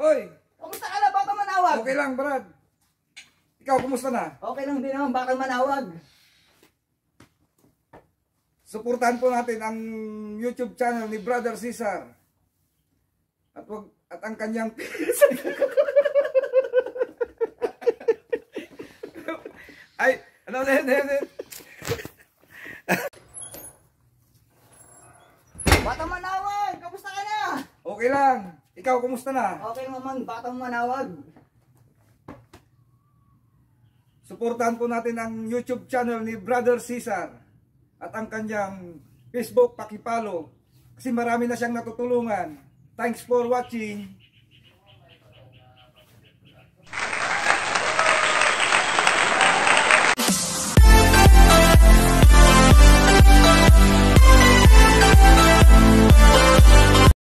Hoy! Kumusta ka na? Baka manawag. Okay lang, Brad. Ikaw, kumusta na? Okay lang din naman. Baka manawag. Suportahan po natin ang YouTube channel ni Brother Cesar. At, wag, at ang kanyang... Ay, ano na yun, ano yun, ano yun. Bata manawag! Kumusta ka na? Okay lang. Ikaw, kumusta na? Okay naman, batang manawag. Suportahan po natin ang YouTube channel ni Brother Cesar at ang kanyang Facebook, pakipalo. Kasi marami na siyang natutulungan. Thanks for watching.